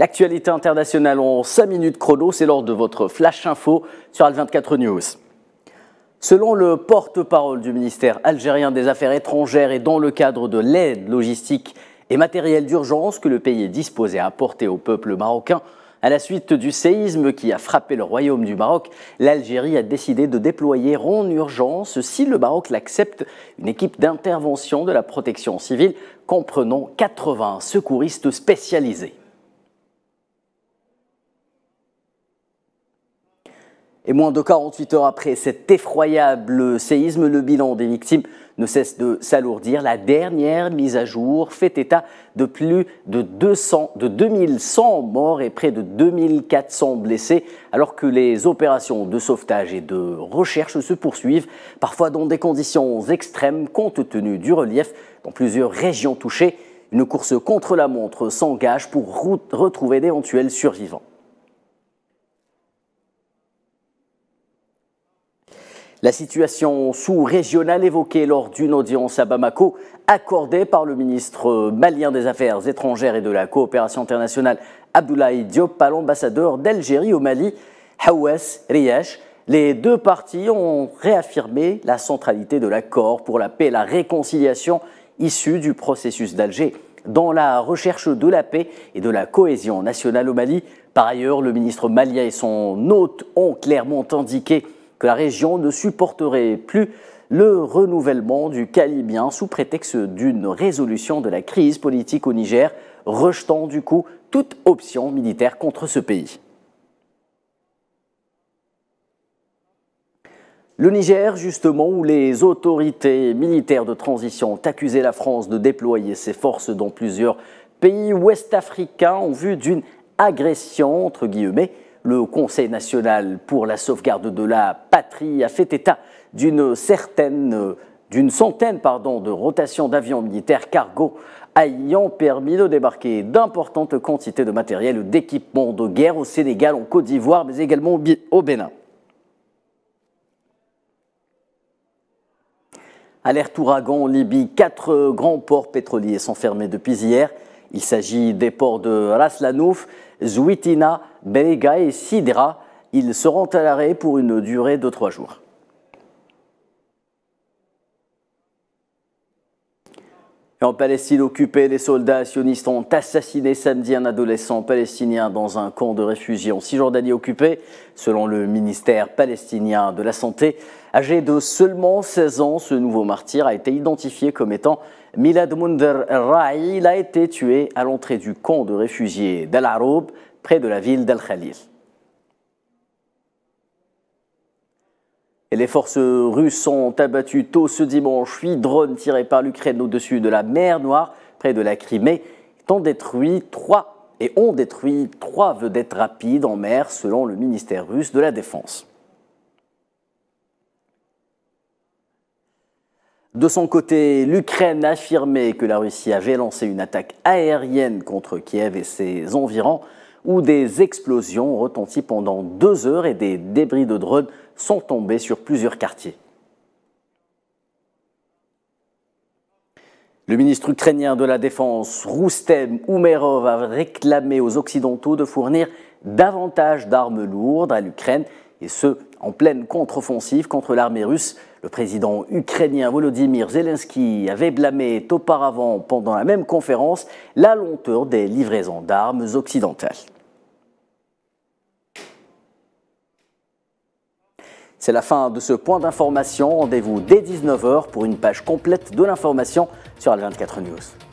L'actualité internationale en 5 minutes chrono, c'est lors de votre flash info sur Al24 News. Selon le porte-parole du ministère algérien des Affaires étrangères et dans le cadre de l'aide logistique et matérielle d'urgence que le pays est disposé à apporter au peuple marocain, à la suite du séisme qui a frappé le royaume du Maroc, l'Algérie a décidé de déployer en urgence, si le Maroc l'accepte, une équipe d'intervention de la protection civile comprenant 80 secouristes spécialisés. Et moins de 48 heures après cet effroyable séisme, le bilan des victimes ne cesse de s'alourdir. La dernière mise à jour fait état de plus de, 200, de 2100 morts et près de 2400 blessés, alors que les opérations de sauvetage et de recherche se poursuivent, parfois dans des conditions extrêmes compte tenu du relief dans plusieurs régions touchées. Une course contre la montre s'engage pour retrouver d'éventuels survivants. La situation sous-régionale évoquée lors d'une audience à Bamako, accordée par le ministre euh, malien des Affaires étrangères et de la coopération internationale, Abdoulaye Diop, à l'ambassadeur d'Algérie au Mali, Hawes Riach. Les deux parties ont réaffirmé la centralité de l'accord pour la paix et la réconciliation issue du processus d'Alger dans la recherche de la paix et de la cohésion nationale au Mali. Par ailleurs, le ministre malien et son hôte ont clairement indiqué que la région ne supporterait plus le renouvellement du Calibien sous prétexte d'une résolution de la crise politique au Niger, rejetant du coup toute option militaire contre ce pays. Le Niger, justement, où les autorités militaires de transition ont accusé la France de déployer ses forces dans plusieurs pays ouest-africains en vue d'une agression, entre guillemets, le Conseil national pour la sauvegarde de la a fait état d'une certaine d'une centaine pardon, de rotations d'avions militaires cargo ayant permis de débarquer d'importantes quantités de matériel ou d'équipement de guerre au Sénégal, en Côte d'Ivoire, mais également au Bénin. Alerte ouragan en Libye, quatre grands ports pétroliers sont fermés depuis hier. Il s'agit des ports de Raslanouf, Zouitina, Belega et Sidra. Ils seront à l'arrêt pour une durée de trois jours. En Palestine occupée, les soldats sionistes ont assassiné samedi un adolescent palestinien dans un camp de réfugiés en Cisjordanie occupée. Selon le ministère palestinien de la Santé, âgé de seulement 16 ans, ce nouveau martyr a été identifié comme étant Milad Munder Rai. Il a été tué à l'entrée du camp de réfugiés d'Al-Aroub, près de la ville d'Al-Khalil. Et les forces russes ont abattu tôt ce dimanche. Huit drones tirés par l'Ukraine au-dessus de la mer Noire, près de la Crimée, ont détruit trois et ont détruit trois vedettes rapides en mer, selon le ministère russe de la Défense. De son côté, l'Ukraine a affirmé que la Russie avait lancé une attaque aérienne contre Kiev et ses environs, où des explosions ont pendant deux heures et des débris de drones sont tombés sur plusieurs quartiers. Le ministre ukrainien de la Défense, Roustem Oumerov, a réclamé aux Occidentaux de fournir davantage d'armes lourdes à l'Ukraine, et ce, en pleine contre-offensive contre l'armée russe. Le président ukrainien Volodymyr Zelensky avait blâmé auparavant, pendant la même conférence, la lenteur des livraisons d'armes occidentales. C'est la fin de ce point d'information. Rendez-vous dès 19h pour une page complète de l'information sur Al24 News.